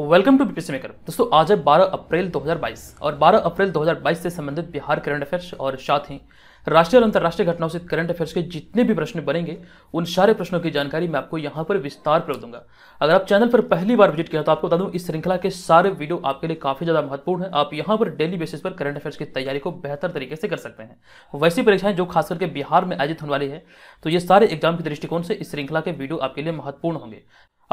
welcome to BPC maker दोस्तों आज है 12 अप्रैल 2022 और 12 अप्रैल 2022 से संबंधित बिहार करंट अफेयर्स और साथ ही राष्ट्रीय और अंतर्राष्ट्रीय घटनाओं से करंट अफेयर्स के जितने भी प्रश्न बनेंगे उन सारे प्रश्नों की जानकारी मैं आपको यहाँ पर विस्तार पर दूंगा अगर आप चैनल पर पहली बार विजिट किया तो आपको बता दूँ इस श्रृंखला के सारे वीडियो आपके लिए काफी ज्यादा महत्वपूर्ण है आप यहाँ पर डेली बेसिस पर करंट अफेयर्स की तैयारी को बेहतर तरीके से कर सकते हैं वैसी परीक्षाएं जो खास करके बिहार में आयोजित होने वाली है तो ये सारे एग्जाम के दृष्टिकोण से इस श्रृंखला के वीडियो आपके लिए महत्वपूर्ण होंगे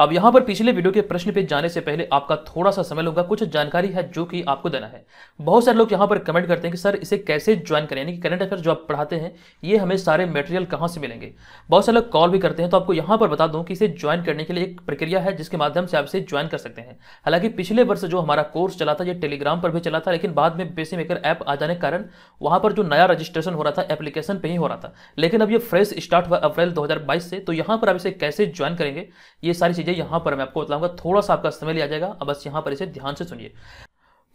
अब यहाँ पर पिछले वीडियो के प्रश्न पे जाने से पहले आपका थोड़ा सा समय लूंगा कुछ जानकारी है जो कि आपको देना है बहुत सारे लोग यहाँ पर कमेंट करते हैं कि सर इसे कैसे ज्वाइन करें यानी कि करंट अफेयर जो आप पढ़ाते हैं ये हमें सारे मटेरियल कहाँ से मिलेंगे बहुत सारे लोग कॉल भी करते हैं तो आपको यहां पर बता दूँ कि इसे ज्वाइन करने के लिए एक प्रक्रिया है जिसके माध्यम से आप इसे ज्वाइन कर सकते हैं हालांकि पिछले वर्ष जो हमारा कोर्स चला था ये टेलीग्राम पर भी चला था लेकिन बाद में बेसी मेकर ऐप आ जाने के कारण वहां पर जो नया रजिस्ट्रेशन हो रहा था एप्लीकेशन पर ही हो रहा था लेकिन अब ये फ्रेश स्टार्ट हुआ अप्रैल दो से तो यहाँ पर आप इसे कैसे ज्वाइन करेंगे ये सारी चीज़ें यहां पर मैं आपको बताऊंगा थोड़ा सा आपका समय लिया जाएगा अब बस यहां पर इसे ध्यान से सुनिए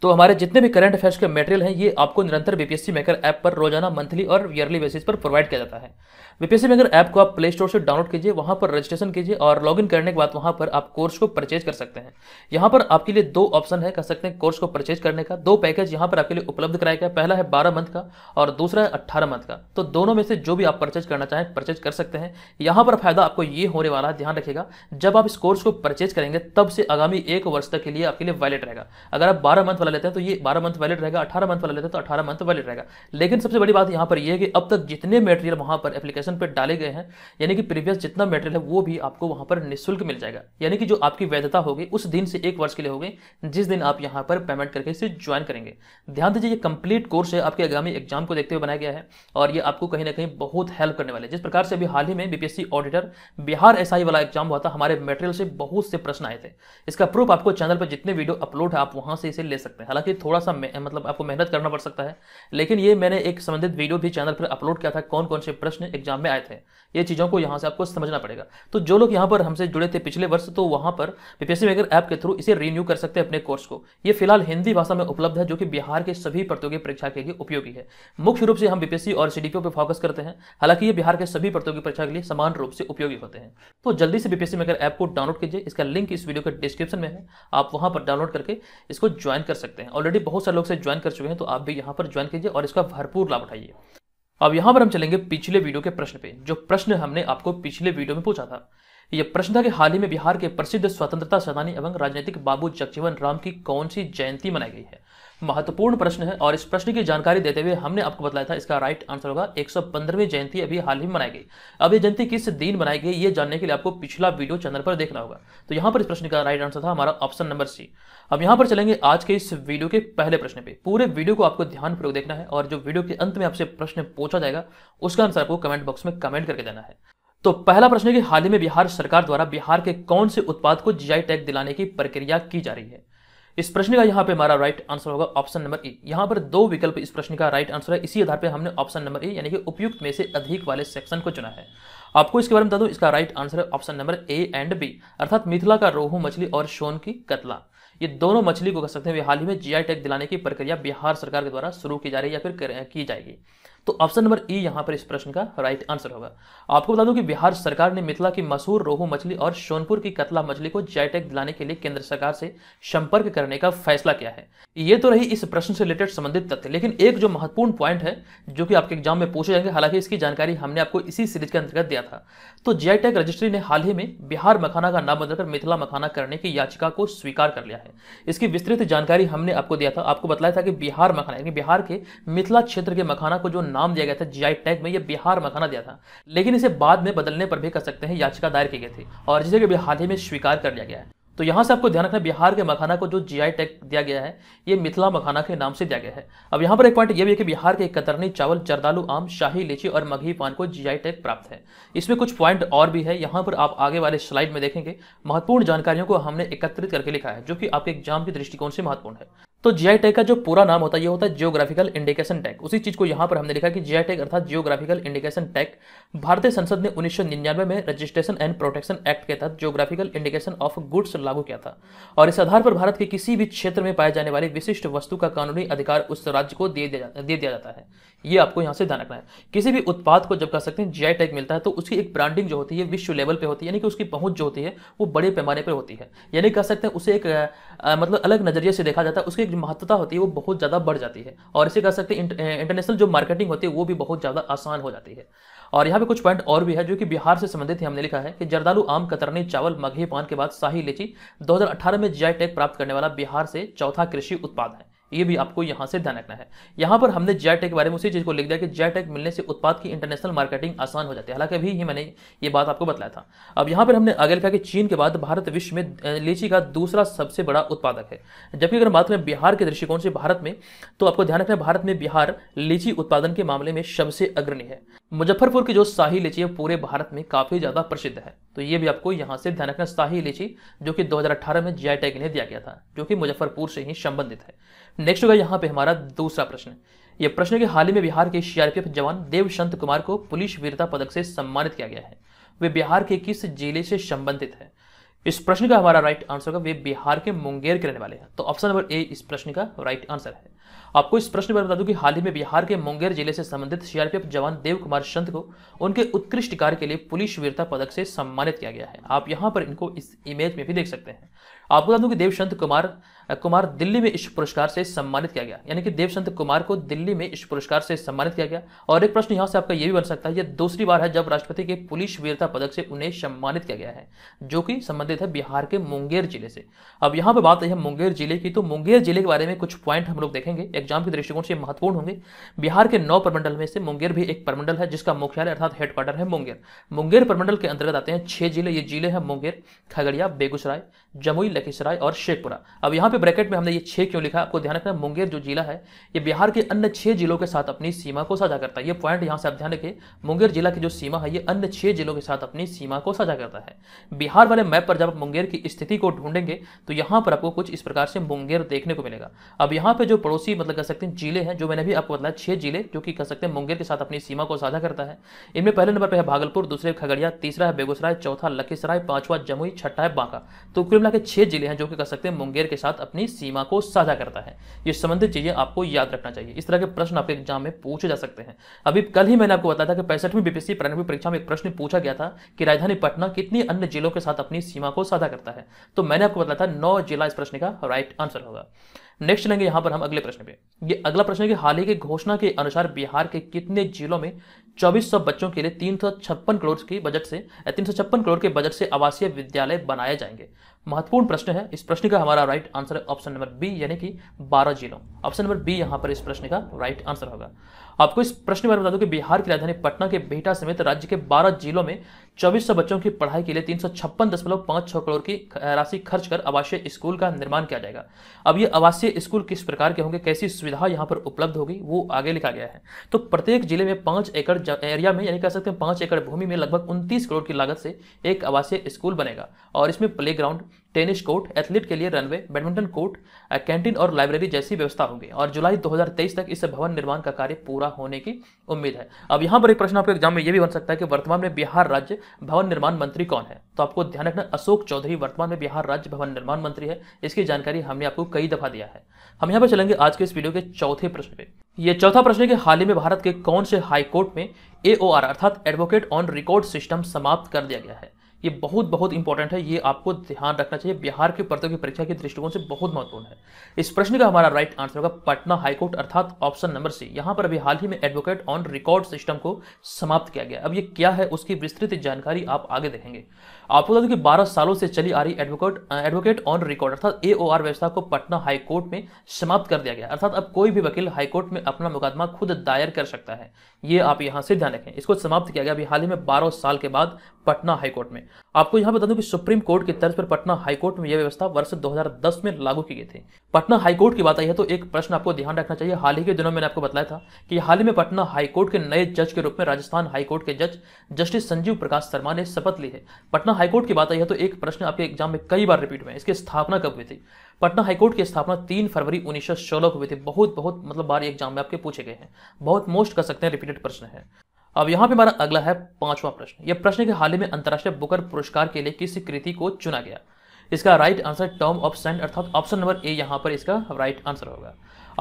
तो हमारे जितने भी करंट अफेयर्स के मटेरियल हैं ये आपको निरंतर बीपीएससी मेकर ऐप पर रोजाना मंथली और ईयरली बेसिस पर प्रोवाइड किया जाता है बीपीएससी मेकर ऐप को आप प्ले स्टोर से डाउनलोड कीजिए वहाँ पर रजिस्ट्रेशन कीजिए और लॉगिन करने के बाद वहाँ पर आप कोर्स को परचेज कर सकते हैं यहाँ पर आपके लिए दो ऑप्शन है कर सकते हैं कोर्स को परचेज करने का दो पैकेज यहाँ पर आपके लिए उपलब्ध कराया गया पहला है बारह मंथ का और दूसरा है अट्ठारह मंथ का तो दोनों में से जो भी आप परचेज करना चाहें परचेज कर सकते हैं यहाँ पर फायदा आपको ये होने वाला है ध्यान रखिएगा जब आप इस कोर्स को परचेज करेंगे तब से आगामी एक वर्ष तक के लिए आपके लिए वैलिड रहेगा अगर आप बारह मंथ वाला वाला लेते हैं तो ये बारह मंथ वैलिड रहेगा अठारह मंथ वाला लेते हैं तो अठारह मंथ वैलिड रहेगा लेकिन सबसे बड़ी बात यहाँ पर यह है कि अब तक जितने मेटेरियल वहाँ पर एप्लीकेशन पर डाले गए हैं यानी कि प्रीवियस जितना मेटेरियल है वो भी आपको वहाँ पर निःशुल्क मिल जाएगा यानी कि जो आपकी वैधता होगी उस दिन से एक वर्ष के लिए होगी जिस दिन आप यहाँ पर पेमेंट करके इसे ज्वाइन करेंगे ध्यान दीजिए ये कंप्लीट कोर्स है आपके आगामी एग्जाम को देखते हुए बनाया गया है और ये आपको कहीं ना कहीं बहुत हेल्प करने वाले जिस प्रकार से अभी हाल ही में बीपीएससी ऑडिटर बिहार एस वाला एग्जाम हुआ था हमारे मेटेरियल से बहुत से प्रश्न आए थे इसका प्रूफ आपको चैनल पर जितने वीडियो अपलोड है आप वहां से इसे ले सकते हैं सकते हैं हालांकि थोड़ा सा मतलब आपको मेहनत करना पड़ सकता है लेकिन ये मैंने एक संबंधित वीडियो भी चैनल पर अपलोड किया था कौन कौन से प्रश्न एग्जाम में आए थे ये चीज़ों को यहाँ से आपको समझना पड़ेगा तो जो लोग यहाँ पर हमसे जुड़े थे पिछले वर्ष तो वहाँ पर पीपीएससी मेकर ऐप के थ्रू इसे रिन्यू कर सकते हैं अपने कोर्स को ये फिलहाल हिंदी भाषा में उपलब्ध है जो कि बिहार के सभी प्रतियोगी परीक्षा के लिए उपयोगी है मुख्य रूप से हम बीपीएससी और सीडीपीओ पर फोकस करते हैं हालांकि ये बिहार के सभी प्रतियोगी परीक्षा के लिए समान रूप से उपयोगी होते हैं तो जल्दी से बीपीएससी मेकर ऐप को डाउनलोड कीजिए इसका लिंक इस वीडियो के डिस्क्रिप्शन में है आप वहाँ पर डाउनलोड करके इसको ज्वाइन कर सकते हैं ऑलरेडी बहुत सारे लोग से ज्वाइन कर चुके हैं तो आप भी यहाँ पर ज्वाइन कीजिए और इसका भरपूर लाभ उठाइए अब यहां पर हम चलेंगे पिछले वीडियो के प्रश्न पे जो प्रश्न हमने आपको पिछले वीडियो में पूछा था यह प्रश्न था कि हाल ही में बिहार के प्रसिद्ध स्वतंत्रता सेनानी एवं राजनीतिक बाबू जगजीवन राम की कौन सी जयंती मनाई गई है महत्वपूर्ण प्रश्न है और इस प्रश्न की जानकारी देते हुए हमने आपको बताया था इसका राइट आंसर होगा एक जयंती अभी हाल ही में मनाई गई अब ये जयंती किस दिन मनाई गई ये जानने के लिए आपको पिछला वीडियो चैनल पर देखना होगा तो यहाँ पर इस प्रश्न का राइट आंसर था हमारा ऑप्शन नंबर सी अब यहाँ पर चलेंगे आज के इस वीडियो के पहले प्रश्न पे पूरे वीडियो को आपको ध्यानपूर्वक देखना है और जो वीडियो के अंत में आपसे प्रश्न पूछा जाएगा उसका आंसर आपको कमेंट बॉक्स में कमेंट करके देना है तो पहला प्रश्न है कि हाल ही में बिहार सरकार द्वारा बिहार के कौन से उत्पाद को जीआई टैग दिलाने की प्रक्रिया की जा रही है इस प्रश्न का यहाँ पे हमारा राइट आंसर होगा ऑप्शन नंबर ए यहाँ पर दो विकल्प इस प्रश्न का राइट आंसर है इसी आधार पे हमने ऑप्शन नंबर ए यानी कि उपयुक्त में से अधिक वाले सेक्शन को चुना है आपको इसके बारे में बता दूं इसका राइट आंसर है option number A and B अर्थात मिथिला का रोहू मछली और शोन की कतला ये दोनों मछली को कह सकते हैं हाल ही में जीआई टैग दिलाने की प्रक्रिया बिहार सरकार के द्वारा शुरू की जा रही है या फिर की जाएगी तो ऑप्शन नंबर ई यहां पर इस प्रश्न का राइट आंसर होगा आपको बता दूं कि बिहार सरकार ने मिथिला की मसूर रोहू मछली और सोनपुर की कतला मछली को जैटेक दिलाने के लिए केंद्र सरकार से संपर्क करने का फैसला किया है ये तो रही इस प्रश्न से रिलेटेड संबंधित तथ्य लेकिन एक जो महत्वपूर्ण पॉइंट है जो कि आपके एग्जाम में पूछे जाएंगे हालांकि इसकी जानकारी हमने आपको इसी सीरीज के अंतर्गत दिया था तो जैटेक रजिस्ट्री ने हाल ही में बिहार मखाना का नाम बदलकर मिथिला मखाना करने की याचिका को स्वीकार कर लिया है इसकी विस्तृत जानकारी हमने आपको दिया था आपको बताया था कि बिहार मखाना यानी बिहार के मिथिला क्षेत्र के मखाना को जो नाम दिया गया था जीआई टैग में यह बिहार मखाना दिया था लेकिन इसे बाद में बदलने पर भी कर सकते हैं याचिका दायर की गई थी और जिसे भी हाल ही में स्वीकार कर लिया गया है तो यहाँ से आपको ध्यान रखना बिहार के मखाना को जो जीआई टैग दिया गया है ये मिथिला मखाना के नाम से दिया गया है अब यहाँ पर एक पॉइंट ये भी है कि बिहार के कतरनी चावल जरदालू आम शाही लीची और मघी पान को जीआई टैग प्राप्त है इसमें कुछ पॉइंट और भी है यहाँ पर आप आगे वाले स्लाइड में देखेंगे महत्वपूर्ण जानकारियों को हमने एकत्रित करके लिखा है जो कि आपके एग्जाम के दृष्टिकोण से महत्वपूर्ण है तो जीआई टैग का जो पूरा नाम होता है ये होता है जियोग्राफिकल इंडिकेशन टैग उसी चीज को यहां पर हमने लिखा कि जीआई टैग अर्थात जियोग्राफिकल इंडिकेशन टैग भारतीय संसद ने उन्नीस में रजिस्ट्रेशन एंड प्रोटेक्शन एक्ट के तहत जियोग्राफिकल इंडिकेशन ऑफ गुड्स लागू किया था और इस आधार पर भारत के किसी भी क्षेत्र में पाए जाने वाली विशिष्ट वस्तु का कानूनी अधिकार उस राज्य को दे दिया दे दिया जाता है ये आपको यहाँ से ध्यान रखना है किसी भी उत्पाद को जब कह सकते हैं जीआई टैग मिलता है तो उसकी एक ब्रांडिंग जो होती है विश्व लेवल पे होती है यानी कि उसकी पहुंच जो होती है वो बड़े पैमाने पर होती है यानी कह सकते हैं उसे एक मतलब अलग नजरिए से देखा जाता है उसके जो महत्वता होती है वो बहुत ज़्यादा बढ़ जाती है और इसे कह सकते हैं इंटरनेशनल जो मार्केटिंग होती है वो भी बहुत ज़्यादा आसान हो जाती है और यहाँ पे कुछ पॉइंट और भी है जो कि बिहार से संबंधित है हमने लिखा है कि जर्दालू आम कतरनी चावल मघे पान के बाद शाही लीची दो में जी टैग प्राप्त करने वाला बिहार से चौथा कृषि उत्पाद है ये भी आपको यहाँ से ध्यान रखना है यहाँ पर हमने जेटेक e के बारे में उसी चीज़ को लिख दिया कि जेटेक e मिलने से उत्पाद की इंटरनेशनल मार्केटिंग आसान हो जाती है हालांकि अभी ही मैंने ये बात आपको बताया था अब यहां पर हमने आगे लिखा कि चीन के बाद भारत विश्व में लीची का दूसरा सबसे बड़ा उत्पादक है जबकि अगर बात करें बिहार के दृष्टिकोण से भारत में तो आपको ध्यान रखना है भारत में बिहार लीची उत्पादन के मामले में सबसे अग्रणी है मुजफ्फरपुर की जो शाही लीची है पूरे भारत में काफ़ी ज़्यादा प्रसिद्ध है तो ये भी आपको यहाँ से ध्यान रखना शाही लीची जो कि 2018 में जीआई टैग e दिया गया था जो कि मुजफ्फरपुर से ही संबंधित है नेक्स्ट होगा यहाँ पे हमारा दूसरा प्रश्न ये प्रश्न के हाल ही में बिहार के सीआरपीएफ जवान देवशंत कुमार को पुलिस वीरता पदक से सम्मानित किया गया है वे बिहार के किस जिले से संबंधित है इस प्रश्न का हमारा राइट आंसर होगा वे बिहार के मुंगेर के रहने वाले हैं तो ऑप्शन नंबर ए इस प्रश्न का राइट आंसर है आपको इस प्रश्न पर बता दूं कि हाल ही में बिहार के मुंगेर जिले से संबंधित सीआरपीएफ जवान देव कुमार संत को उनके उत्कृष्ट कार्य के लिए पुलिस वीरता पदक से सम्मानित किया गया है आप यहां पर इनको इस इमेज में भी देख सकते हैं आपको बता दूं कि देवशंत कुमार कुमार दिल्ली में इस पुरस्कार से सम्मानित किया गया यानी कि देवशंत कुमार को दिल्ली में इस पुरस्कार से सम्मानित किया गया और एक प्रश्न यहाँ से आपका ये भी बन सकता है यह दूसरी बार है जब राष्ट्रपति के पुलिस वीरता पदक से उन्हें सम्मानित किया गया है जो कि संबंधित है बिहार के मुंगेर जिले से अब यहाँ पर बात है मुंगेर जिले की तो मुंगेर जिले के बारे में कुछ पॉइंट हम लोग देखेंगे एग्जाम के दृष्टिकोण से महत्वपूर्ण होंगे बिहार के नौ प्रमंडल में से मुंगेर भी एक प्रमंडल है जिसका मुख्यालय अर्थात हेडक्वार्टर है मुंगेर मुंगेर प्रमंडल के अंतर्गत आते हैं छह जिले ये जिले हैं मुंगेर खगड़िया बेगूसराय जमुई लखीसराय और शेखपुरा अब यहाँ पे ब्रैकेट में हमने ये छः क्यों लिखा आपको ध्यान रखना मुंगेर जो जिला है ये बिहार के अन्य छः जिलों के साथ अपनी सीमा को साझा करता है ये पॉइंट यहाँ से आप ध्यान रखें मुंगेर जिला की जो सीमा है ये अन्य छः जिलों के साथ अपनी सीमा को साझा करता है बिहार वाले मैप पर जब मुंगेर की स्थिति को ढूंढेंगे तो यहाँ पर आपको कुछ इस प्रकार से मुंगेर देखने को मिलेगा अब यहाँ पर जो पड़ोसी मतलब कह सकते हैं जिले हैं जो मैंने भी आपको बताया छः जिले जो कि कह सकते हैं मुंगेर के साथ अपनी सीमा को साझा करता है इनमें पहले नंबर पर है भागलपुर दूसरे खगड़िया तीसरा है बेगूसराय चौथा लखीसराय पांचवा जमुई छठा है बांका तो कुल मिला के छह जिले हैं जो कि कह सकते हैं मुंगेर के साथ अपनी सीमा को साझा करता है ये संबंधित चीज़ें आपको याद रखना चाहिए इस तरह के प्रश्न आपके एग्जाम में पूछे जा सकते हैं अभी कल ही मैंने आपको बताया था कि पैंसठवीं बीपीसी प्रारंभिक परीक्षा में एक प्रश्न पूछा गया था कि राजधानी पटना कितनी अन्य जिलों के साथ अपनी सीमा को साझा करता है तो मैंने आपको बताया था नौ जिला इस प्रश्न का राइट आंसर होगा नेक्स्ट लेंगे यहां पर हम अगले प्रश्न पे ये अगला प्रश्न है कि हाल ही की घोषणा के अनुसार बिहार के कितने जिलों में 2400 बच्चों के लिए तीन करोड़ के बजट से तीन करोड़ के बजट से आवासीय विद्यालय बनाए जाएंगे महत्वपूर्ण प्रश्न है इस प्रश्न का हमारा राइट आंसर है ऑप्शन नंबर बी यानी कि बारह जिलों ऑप्शन नंबर बी यहां पर इस प्रश्न का राइट आंसर होगा आपको इस प्रश्न बारे में बता दूं कि बिहार की राजधानी पटना के बेहटा समेत राज्य के 12 जिलों में 2400 बच्चों की पढ़ाई के लिए तीन करोड़ की राशि खर्च कर आवासीय स्कूल का निर्माण किया जाएगा अब ये आवासीय स्कूल किस प्रकार के होंगे कैसी सुविधा यहाँ पर उपलब्ध होगी वो आगे लिखा गया है तो प्रत्येक जिले में पांच एकड़ एरिया में यानी कह सकते हैं पांच एकड़ भूमि में लगभग उनतीस करोड़ की लागत से एक आवासीय स्कूल बनेगा और इसमें प्ले टेनिस कोर्ट एथलीट के लिए रनवे बैडमिंटन कोर्ट कैंटीन और लाइब्रेरी जैसी व्यवस्था होगी और जुलाई 2023 तक इस भवन निर्माण का कार्य पूरा होने की उम्मीद है अब यहाँ पर एक प्रश्न आपके एग्जाम में यह भी बन सकता है कि वर्तमान में बिहार राज्य भवन निर्माण मंत्री कौन है तो आपको ध्यान रखना अशोक चौधरी वर्तमान में बिहार राज्य भवन निर्माण मंत्री है इसकी जानकारी हमने आपको कई दफा दिया है हम यहाँ पर चलेंगे आज के इस वीडियो के चौथे प्रश्न पे ये चौथा प्रश्न है कि हाल ही में भारत के कौन से हाईकोर्ट में ए अर्थात एडवोकेट ऑन रिकॉर्ड सिस्टम समाप्त कर दिया गया है ये बहुत बहुत इंपॉर्टेंट है ये आपको ध्यान रखना चाहिए बिहार के प्रतियोगी परीक्षा के दृष्टिकोण से बहुत महत्वपूर्ण है इस प्रश्न का हमारा राइट आंसर होगा पटना हाईकोर्ट अर्थात ऑप्शन नंबर सी यहाँ पर अभी हाल ही में एडवोकेट ऑन रिकॉर्ड सिस्टम को समाप्त किया गया अब ये क्या है उसकी विस्तृत जानकारी आप आगे देखेंगे आपको बता दूं कि 12 सालों से चली आ रही एडवोकेट एडवोकेट ऑन रिकॉर्ड अर्थात ए व्यवस्था को पटना हाईकोर्ट में समाप्त कर दिया गया अर्थात अब कोई भी वकील हाईकोर्ट में अपना मुकदमा खुद दायर कर सकता है ये आप यहां से ध्यान रखें इसको समाप्त किया गया अभी हाल ही में बारह साल के बाद पटना हाईकोर्ट में आपको यहां बता दूं कि सुप्रीम कोर्ट की तर्ज पर पटना हाईकोर्ट में यह व्यवस्था वर्ष 2010 में लागू की गई थी पटना हाईकोर्ट की बात आई है तो एक प्रश्न आपको ध्यान रखना चाहिए हाल ही के दिनों मैंने आपको बताया था कि हाल ही में पटना हाईकोर्ट के नए जज के रूप में राजस्थान हाईकोर्ट के जज जस्टिस संजीव प्रकाश शर्मा ने शपथ ली है पटना हाईकोर्ट की बात आई है तो एक प्रश्न आपके एग्जाम में कई बार रिपीट हुए इसकी स्थापना कब हुई थी पटना हाईकोर्ट की स्थापना तीन फरवरी उन्नीस को हुई थी बहुत बहुत मतलब बार एग्जाम में आपके पूछे गए हैं बहुत मोस्ट कर सकते हैं रिपीटेड प्रश्न है अब यहां पे हमारा अगला है पांचवा प्रश्न यह प्रश्न के हाल ही में अंतरराष्ट्रीय बुकर पुरस्कार के लिए किस कृति को चुना गया इसका राइट आंसर टर्म ऑफ सेंड अर्थात ऑप्शन नंबर ए यहाँ पर इसका राइट आंसर होगा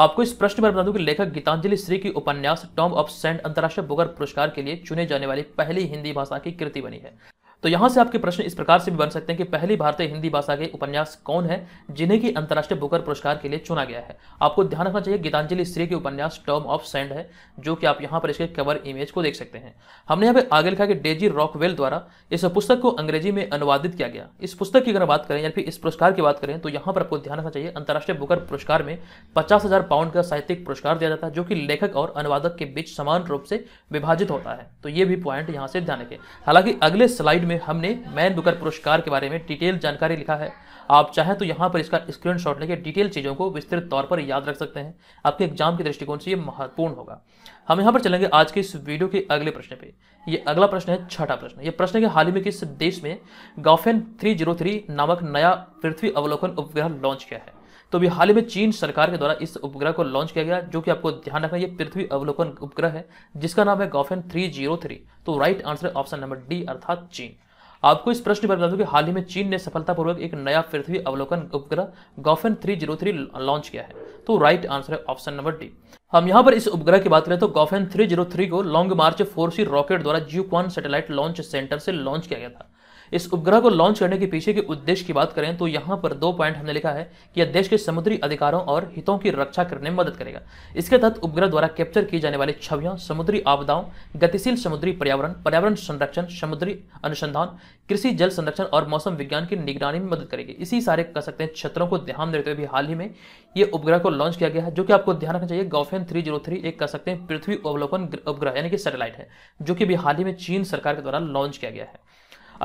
आपको इस प्रश्न पर बता दूं कि लेखक गीतांजलि श्री की उपन्यास टर्म ऑफ सेंड अंतर्राष्ट्रीय बुकर पुरस्कार के लिए चुने जाने वाली पहली हिंदी भाषा की कृति बनी है तो यहाँ से आपके प्रश्न इस प्रकार से भी बन सकते हैं कि पहली भारतीय हिंदी भाषा के उपन्यास कौन है जिन्हें की अंतर्राष्ट्रीय बुकर पुरस्कार के लिए चुना गया है आपको ध्यान रखना चाहिए गीतांजलि स्त्री के उपन्यास टर्म ऑफ सेंड है जो कि आप यहाँ पर इसके कवर इमेज को देख सकते हैं हमने यहाँ पे आगे लिखा कि डेजी रॉकवेल द्वारा इस पुस्तक को अंग्रेजी में अनुवादित किया गया इस पुस्तक की अगर बात करें या फिर इस पुरस्कार की बात करें तो यहाँ पर आपको ध्यान रखना चाहिए अंतर्राष्ट्रीय बुकर पुरस्कार में पचास हजार पाउंड का साहित्यिक पुरस्कार दिया जाता है जो कि लेखक और अनुवादक के बीच समान रूप से विभाजित होता है तो ये भी पॉइंट यहाँ से ध्यान रखें हालांकि अगले स्लाइड में हमने मैन बुकर पुरस्कार के बारे में डिटेल जानकारी लिखा है आप चाहें तो यहाँ पर इसका स्क्रीनशॉट लेके डिटेल चीज़ों को विस्तृत तौर पर याद रख सकते हैं आपके एग्जाम के दृष्टिकोण से ये महत्वपूर्ण होगा हम यहाँ पर चलेंगे आज के इस वीडियो के अगले प्रश्न पे ये अगला प्रश्न है छठा प्रश्न ये प्रश्न है हाल ही में किस देश में गॉफेन थ्री नामक नया पृथ्वी अवलोकन उपग्रह लॉन्च किया है तो अभी हाल ही में चीन सरकार के द्वारा इस उपग्रह को लॉन्च किया गया जो कि आपको ध्यान रखना ये पृथ्वी अवलोकन उपग्रह है जिसका नाम है गॉफेन थ्री जीरो थ्री तो राइट आंसर है ऑप्शन नंबर डी अर्थात चीन आपको इस प्रश्न पर बता दूं कि हाल ही में चीन ने सफलतापूर्वक एक नया पृथ्वी अवलोकन उपग्रह गॉफेन 303 लॉन्च किया है तो राइट आंसर है ऑप्शन नंबर डी हम यहाँ पर इस उपग्रह की बात करें तो गॉफेन 303 को Long March four C rocket द्वारा क्वान सैटेलाइट लॉन्च सेंटर से लॉन्च किया गया था इस उपग्रह को लॉन्च करने के पीछे के उद्देश्य की बात करें तो यहाँ पर दो पॉइंट हमने लिखा है कि यह देश के समुद्री अधिकारों और हितों की रक्षा करने में मदद करेगा इसके तहत उपग्रह द्वारा कैप्चर की जाने वाली छवियां समुद्री आपदाओं गतिशील समुद्री पर्यावरण पर्यावरण संरक्षण समुद्री अनुसंधान कृषि जल संरक्षण और मौसम विज्ञान की निगरानी में मदद करेगी इसी सारे कह सकते हैं क्षेत्रों को ध्यान देते हुए हाल ही में ये उपग्रह को लॉन्च किया गया है जो कि आपको ध्यान रखना चाहिए गौफेन थ्री जीरो थ्री एक कह सकते हैं पृथ्वी अवलोकन उपग्रह यानी कि सैटेलाइट है जो कि अभी हाल ही में चीन सरकार के द्वारा लॉन्च किया गया है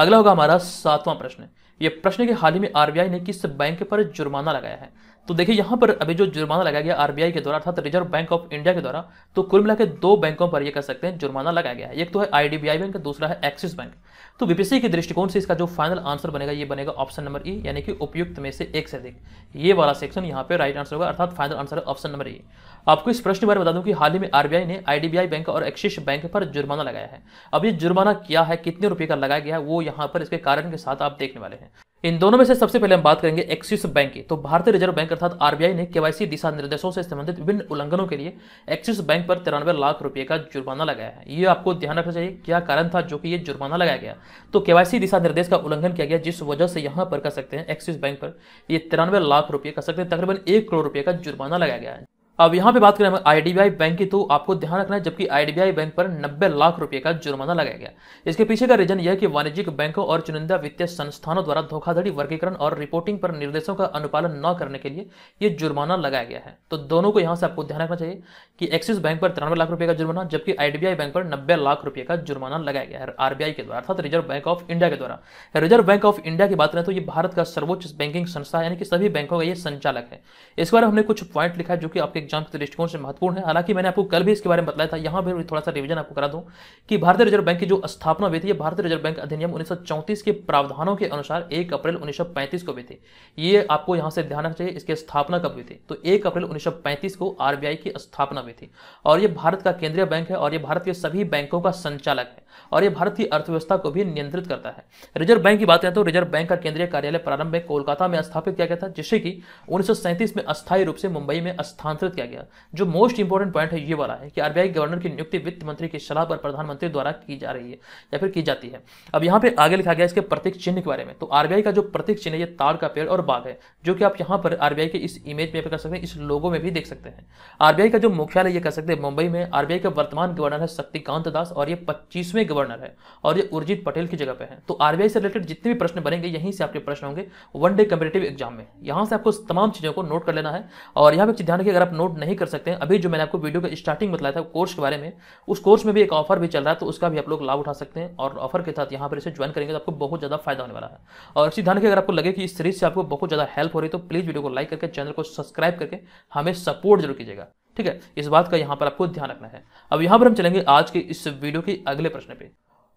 अगला होगा हमारा सातवां प्रश्न ये प्रश्न के हाल ही में आरबीआई ने किस बैंक पर जुर्माना लगाया है तो देखिए यहाँ पर अभी जो जुर्माना लगाया गया आरबीआई के द्वारा अर्थात रिजर्व बैंक ऑफ इंडिया के द्वारा तो कुल मिला के दो बैंकों पर ये कह सकते हैं जुर्माना लगाया गया है एक तो है आईडीबीआई बैंक दूसरा है एक्सिस बैंक तो बीपीसी के दृष्टिकोण से इसका जो फाइनल आंसर बनेगा ये बनेगा ऑप्शन नंबर ई यानी कि उपयुक्त में से एक से अधिक ये वाला सेक्शन यहाँ पे राइट आंसर होगा अर्थात फाइनल आंसर है ऑप्शन नंबर ई आपको इस प्रश्न के बारे में बता दूं कि हाल ही में आरबीआई ने आईडीबीआई बैंक और एक्सिस बैंक पर जुर्माना लगाया है अब ये जुर्माना क्या है कितने रुपये का लगाया गया है वो यहाँ पर इसके कारण के साथ आप देखने वाले हैं इन दोनों में से सबसे पहले हम बात करेंगे एक्सिस बैंक की तो भारतीय रिजर्व बैंक अर्थात आरबीआई ने केवाईसी दिशा निर्देशों से संबंधित विभिन्न उल्लंघनों के लिए एक्सिस बैंक पर तिरानवे लाख रुपए का जुर्माना लगाया है ये आपको ध्यान रखना चाहिए क्या कारण था जो कि ये जुर्माना लगाया गया तो केवाईसी दिशा निर्देश का उल्लंघन किया गया जिस वजह से यहाँ पर कर सकते हैं एक्सिस बैंक पर ये तिरानवे लाख रुपये कर सकते हैं तकरीबन एक करोड़ रुपये का जुर्माना लगाया गया है अब यहाँ पे बात करें हम आईडीबीआई बैंक की तो आपको ध्यान रखना है जबकि आईडीबीआई बैंक पर 90 लाख रुपए का जुर्माना लगाया गया इसके पीछे का रीजन यह कि वाणिज्यिक बैंकों और चुनिंदा वित्तीय संस्थानों द्वारा धोखाधड़ी वर्गीकरण और रिपोर्टिंग पर निर्देशों का अनुपालन न करने के लिए यह जुर्माना लगाया गया है तो दोनों को यहां से आपको ध्यान रखना चाहिए कि एक्सिस बैंक पर तिरानवे लाख रुपये का जुर्माना जबकि आईडीबीआई बैंक पर नब्बे लाख रुपये का जुर्माना लगाया गया है आरबीआई के द्वारा अर्थात रिजर्व बैंक ऑफ इंडिया के द्वारा रिजर्व बैंक ऑफ इंडिया की बात करें तो ये भारत का सर्वोच्च बैंकिंग संस्था यानी कि सभी बैंकों का यह संचालक है इस बारे हमने कुछ पॉइंट लिखा है जो कि आपके एग्जाम के दृष्टिकोण से महत्वपूर्ण है हालांकि मैंने आपको कल भी इसके बारे में बताया था यहाँ पर थोड़ा सा रिवीजन आपको करा दूँ कि भारतीय रिजर्व बैंक की जो स्थापना हुई थी ये भारतीय रिजर्व बैंक अधिनियम उन्नीस के प्रावधानों के अनुसार एक अप्रैल उन्नीस को हुई थी ये आपको यहाँ से ध्यान रखना चाहिए इसकी स्थापना कब हुई थी तो एक अप्रैल उन्नीस को आर की स्थापना हुई थी और ये भारत का केंद्रीय बैंक है और ये भारत के सभी बैंकों का संचालक है और ये भारत की अर्थव्यवस्था को भी नियंत्रित करता है रिजर्व बैंक की बात करें तो रिजर्व बैंक का केंद्रीय कार्यालय प्रारंभ में कोलकाता में स्थापित किया गया था जिसे कि उन्नीस में अस्थायी रूप से मुंबई में स्थानांतरित प्रस्तुत किया गया जो मोस्ट इंपॉर्टेंट पॉइंट है ये वाला है कि आरबीआई गवर्नर की नियुक्ति वित्त मंत्री की सलाह पर प्रधानमंत्री द्वारा की जा रही है या फिर की जाती है अब यहाँ पे आगे लिखा गया इसके प्रतीक चिन्ह के बारे में तो आरबीआई का जो प्रतीक चिन्ह है ताड़ का पेड़ और बाघ है जो कि आप यहाँ पर आरबीआई के इस इमेज में कर सकते हैं इस लोगों में भी देख सकते हैं आरबीआई का जो मुख्यालय ये कह सकते हैं मुंबई में आरबीआई का वर्तमान गवर्नर है शक्तिकांत दास और ये पच्चीसवें गवर्नर है और ये उर्जित पटेल की जगह पर है तो आरबीआई से रिलेटेड जितने भी प्रश्न बनेंगे यहीं से आपके प्रश्न होंगे वन डे कम्पिटेटिव एग्जाम में यहाँ से आपको तमाम चीज़ों को नोट कर लेना है और यहाँ पे ध्यान रखिए अगर आप डाउनलोड नहीं कर सकते हैं अभी जो मैंने आपको वीडियो का स्टार्टिंग बताया था कोर्स के बारे में उस कोर्स में भी एक ऑफर भी चल रहा है तो उसका भी आप लोग लाभ उठा सकते हैं और ऑफर के साथ यहाँ पर इसे ज्वाइन करेंगे तो आपको बहुत ज़्यादा फायदा होने वाला है और इसी धन के अगर आपको लगे कि इस सीरीज से आपको बहुत ज़्यादा हेल्प हो रही है तो प्लीज़ वीडियो को लाइक करके चैनल को सब्सक्राइब करके हमें सपोर्ट जरूर कीजिएगा ठीक है इस बात का यहाँ पर आपको ध्यान रखना है अब यहाँ पर हम चलेंगे आज के इस वीडियो के अगले प्रश्न पे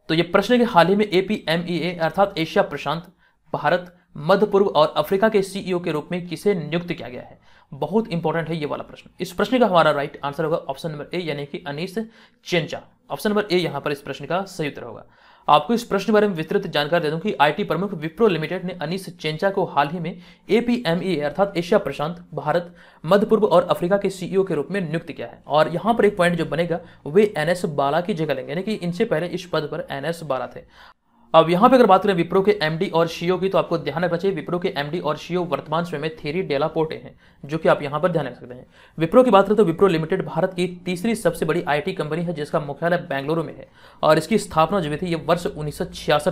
तो ये प्रश्न के हाल ही में ए e अर्थात एशिया प्रशांत भारत मध्य पूर्व और अफ्रीका के सीईओ e के रूप में किसे नियुक्त किया गया है बहुत इंपॉर्टेंट है ये वाला प्रश्न इस प्रश्न का हमारा राइट आंसर होगा ऑप्शन नंबर ए यानी कि अनिस चेंचा ऑप्शन नंबर ए यहाँ पर इस प्रश्न का सही उत्तर होगा आपको इस प्रश्न बारे में विस्तृत जानकारी दे दूं कि आईटी प्रमुख विप्रो लिमिटेड ने अनिस चेंचा को हाल ही में एपीएमई e अर्थात एशिया प्रशांत भारत मध्य पूर्व और अफ्रीका के सीईओ e के रूप में नियुक्त किया है और यहां पर एक पॉइंट जो बनेगा वे एनएस बाला की जगह लेंगे यानी कि इनसे पहले इस पद पर एनएस बाला थे अब यहाँ पे अगर बात करें विप्रो के एमडी और शीओ की तो आपको ध्यान रखना चाहिए विप्रो के एमडी और शीओ वर्तमान समय में थेरी डेलापोर्टे हैं जो कि आप यहाँ पर ध्यान रख सकते हैं विप्रो की बात करें तो विप्रो लिमिटेड भारत की तीसरी सबसे बड़ी आईटी कंपनी है जिसका मुख्यालय बेंगलुरु में है और इसकी स्थापना जो थी ये वर्ष उन्नीस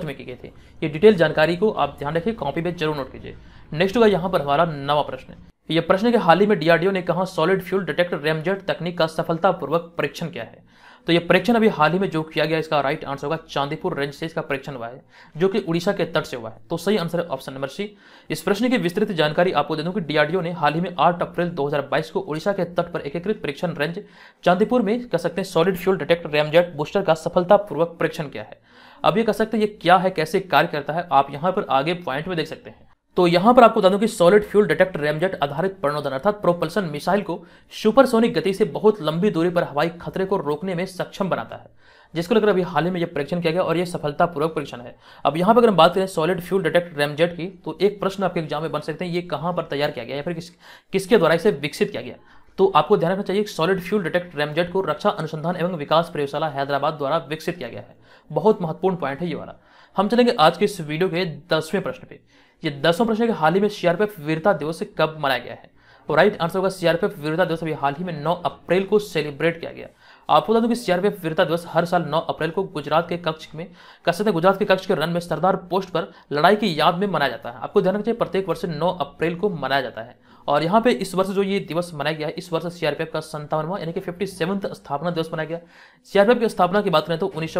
में की गई थी ये डिटेल जानकारी को आप ध्यान रखिए कॉपी में जरूर नोट कीजिए नेक्स्ट होगा यहाँ पर हमारा नवा प्रश्न यह प्रश्न के हाल ही में डीआरडीओ ने कहा सॉलिड फ्यूल डिटेक्ट रेमजेट तकनीक का सफलतापूर्वक परीक्षण किया है तो ये परीक्षण अभी हाल ही में जो किया गया इसका राइट आंसर होगा चांदीपुर रेंज से इसका परीक्षण हुआ है जो कि उड़ीसा के तट से हुआ है तो सही आंसर है ऑप्शन नंबर सी इस प्रश्न की विस्तृत जानकारी आपको दे दूं कि डीआरडीओ ने हाल ही में आठ अप्रैल 2022 को उड़ीसा के तट पर एकीकृत परीक्षण रेंज चांदीपुर में कह सकते हैं solid fuel ducted ramjet booster का सफलतापूर्वक परीक्षण किया है अब ये कह सकते हैं ये क्या है कैसे कार्य करता है आप यहाँ पर आगे पॉइंट में देख सकते हैं तो यहां पर आपको बता दूं कि सॉलिड फ्यूल डिटेक्ट रेमजेट आधारित प्रणोदन अर्थात प्रोपल्सन मिसाइल को सुपरसोनिक गति से बहुत लंबी दूरी पर हवाई खतरे को रोकने में सक्षम बनाता है जिसको लेकर अभी हाल ही में यह परीक्षण किया गया और यह सफलतापूर्वक परीक्षण है अब यहाँ पर अगर हम बात करें सॉलिड फ्यूल डिटेक्ट रेमजेट की तो एक प्रश्न आपके एग्जाम में बन सकते हैं ये कहाँ पर तैयार किया गया या फिर किस किसके द्वारा इसे विकसित किया गया तो आपको ध्यान रखना चाहिए सॉलिड फ्यूल डिटेक्ट रेमजेट को रक्षा अनुसंधान एवं विकास प्रयोगशाला हैदराबाद द्वारा विकसित किया गया है बहुत महत्वपूर्ण पॉइंट है ये वाला हम चलेंगे आज के इस वीडियो के दसवें प्रश्न पे ये दसों प्रश्न हाल ही में सीआरपीएफ वीरता दिवस कब मनाया गया है और राइट आंसर होगा सीआरपीएफ वीरता दिवस अभी हाल ही में 9 अप्रैल को सेलिब्रेट किया गया आपको बता दूं कि सीआरपीएफ वीरता दिवस हर साल 9 अप्रैल को गुजरात के कक्ष में कह सकते हैं गुजरात के कक्ष के रन में सरदार पोस्ट पर लड़ाई की याद में मनाया जाता है आपको ध्यान रखना चाहिए प्रत्येक वर्ष 9 अप्रैल को मनाया जाता है और यहाँ पे इस वर्ष जो ये दिवस मनाया गया है इस वर्ष सीआरपीएफ का संतावनवा यानी कि फिफ्टी स्थापना दिवस मनाया गया सीआरपीएफ की स्थापना की बात करें तो उन्नीस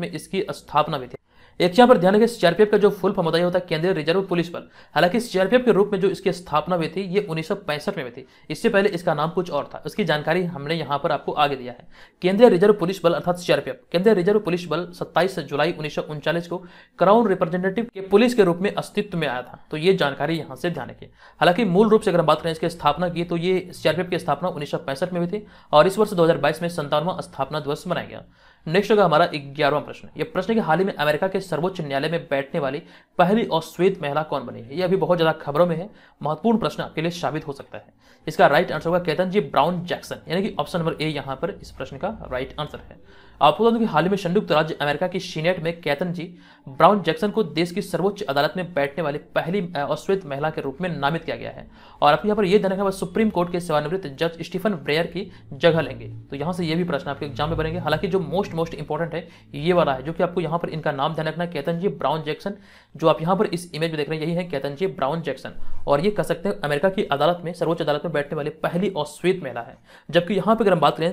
में इसकी स्थापना भी थी एक चीज यहाँ पर ध्यान रखें सीआरपीएफ का जो फुल फॉर्म होता है होता है केंद्रीय रिजर्व पुलिस बल हालांकि सीआरपीएफ के रूप में जो इसकी स्थापना हुई थी ये उन्नीस में हुई थी इससे पहले इसका नाम कुछ और था इसकी जानकारी हमने यहाँ पर आपको आगे दिया है केंद्रीय रिजर्व पुलिस बल अर्थात सीआरपीएफ केंद्रीय रिजर्व पुलिस बल सत्ताईस जुलाई उन्नीस को क्राउन रिप्रेजेंटेटिव के पुलिस के रूप में अस्तित्व में आया था तो ये जानकारी यहाँ से ध्यान रखिए हालांकि मूल रूप से अगर हम बात करें इसकी स्थापना की तो ये सीआरपीएफ की स्थापना उन्नीस में हुई थी और इस वर्ष दो में संतानवा स्थापना दिवस मनाया गया नेक्स्ट होगा हमारा ग्यारहवा प्रश्न यह प्रश्न कि हाल ही में अमेरिका के सर्वोच्च न्यायालय में बैठने वाली पहली और श्वेत महिला कौन बनी है यह अभी बहुत ज्यादा खबरों में है महत्वपूर्ण प्रश्न आपके लिए साबित हो सकता है इसका राइट आंसर होगा केतन जी ब्राउन जैक्सन यानी कि ऑप्शन नंबर ए यहाँ पर इस प्रश्न का राइट आंसर है आपको बता दूं कि हाल ही में संयुक्त राज्य अमेरिका की सीनेट में कैथन जी ब्राउन जैक्सन को देश की सर्वोच्च अदालत में बैठने वाली पहली अश्वेत महिला के रूप में नामित किया गया है और आपको यहाँ पर यह धनक सुप्रीम कोर्ट के सेवानिवृत्त जज स्टीफन ब्रेयर की जगह लेंगे तो यहाँ से ये भी प्रश्न आपके एग्जाम में बनेंगे हालांकि जो मोस्ट मोस्ट इंपॉर्टेंट है ये वाला है जो कि आपको यहाँ पर इनका नाम ध्यान रखना कैथन जी ब्राउन जैक्सन जो आप यहाँ पर इस इमेज में देख रहे हैं यही है कैथन जी ब्राउन जैक्सन और ये कह सकते हैं अमेरिका की अदालत में सर्वोच्च अदालत में बैठने वाली पहली अश्वेत महिला है जबकि यहाँ पर अगर हम बात करें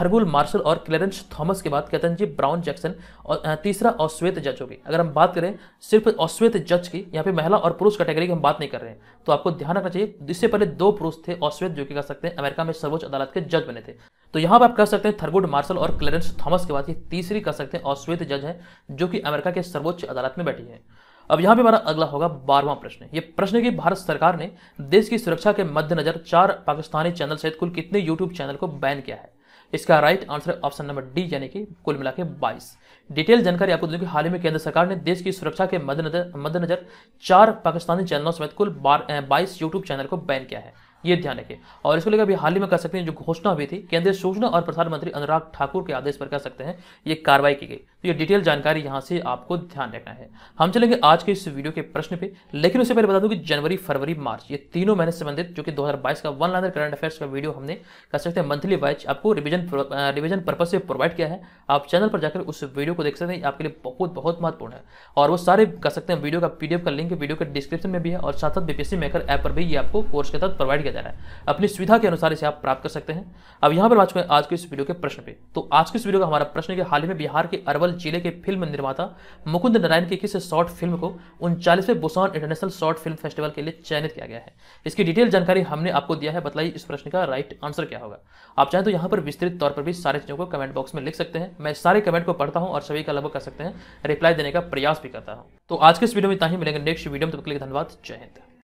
थर्बुल मार्शल और क्लेरेंस थॉमस के बाद कैतनजी ब्राउन जैक्सन और तीसरा अश्वेत जज होगी अगर हम बात करें सिर्फ अश्वेत जज की यहाँ पे महिला और पुरुष कैटेगरी की हम बात नहीं कर रहे हैं तो आपको ध्यान रखना चाहिए इससे पहले दो पुरुष थे अश्वेत जो कि कह सकते हैं अमेरिका में सर्वोच्च अदालत के जज बने थे तो यहाँ पर आप कह सकते हैं थर्गुड मार्शल और क्लेरेंस थॉमस के बाद ये तीसरी कह सकते हैं अश्वेत जज है जो कि अमेरिका के सर्वोच्च अदालत में बैठी है अब यहाँ पे हमारा अगला होगा बारवा प्रश्न ये प्रश्न है कि भारत सरकार ने देश की सुरक्षा के मद्देनजर चार पाकिस्तानी चैनल सहित कुल कितने यूट्यूब चैनल को बैन किया है इसका right answer option number D यानी कि कुल मिला के बाईस डिटेल जानकारी आपको दूंगी हाल ही में केंद्र सरकार ने देश की सुरक्षा के मद्देनजर मद्देनजर चार पाकिस्तानी चैनलों समेत कुल बाईस यूट्यूब चैनल को बैन किया है ये ध्यान रखें और इसको लेकर अभी हाल ही में कर सकते हैं जो घोषणा हुई थी केंद्रीय सूचना और प्रसारण मंत्री अनुराग ठाकुर के आदेश पर कर सकते हैं ये कार्रवाई की गई तो ये डिटेल जानकारी यहाँ से आपको ध्यान रखना है हम चलेंगे आज के इस वीडियो के प्रश्न पे लेकिन उससे पहले बता दूं कि जनवरी फरवरी मार्च ये तीनों महीने संबंधित जो कि 2022 का वन लाइनर करंट अफेयर्स का वीडियो हमने कर सकते हैं मंथली वाइज आपको रिविजन रिविजन पर्पज से प्रोवाइड किया है आप चैनल पर जाकर उस वीडियो को देख सकते हैं आपके लिए बहुत बहुत महत्वपूर्ण है और वो सारे कर सकते हैं वीडियो का पी का लिंक वीडियो के डिस्क्रिप्शन में भी है और साथ साथ बीपीएससी मेकर ऐप पर भी ये आपको कोर्स के तहत प्रोवाइड किया जा रहा है अपनी सुविधा के अनुसार इसे आप प्राप्त कर सकते हैं अब यहाँ पर बात करें आज के इस वीडियो के प्रश्न पे तो आज के इस वीडियो का हमारा प्रश्न है कि हाल ही में बिहार के अरवल कल चिले के फिल्म निर्माता मुकुंद नारायण की किस शॉर्ट फिल्म को उनचालीसवें Busan international short film festival के लिए चयनित किया गया है इसकी डिटेल जानकारी हमने आपको दिया है बताइए इस प्रश्न का राइट आंसर क्या होगा आप चाहें तो यहाँ पर विस्तृत तौर पर भी सारे चीज़ों को कमेंट बॉक्स में लिख सकते हैं मैं सारे कमेंट को पढ़ता हूँ और सभी का लगभग कर सकते हैं रिप्लाई देने का प्रयास भी करता हूँ तो आज के इस वीडियो में इतना ही मिलेंगे नेक्स्ट वीडियो में तब के लिए धन्यवाद जय हिंद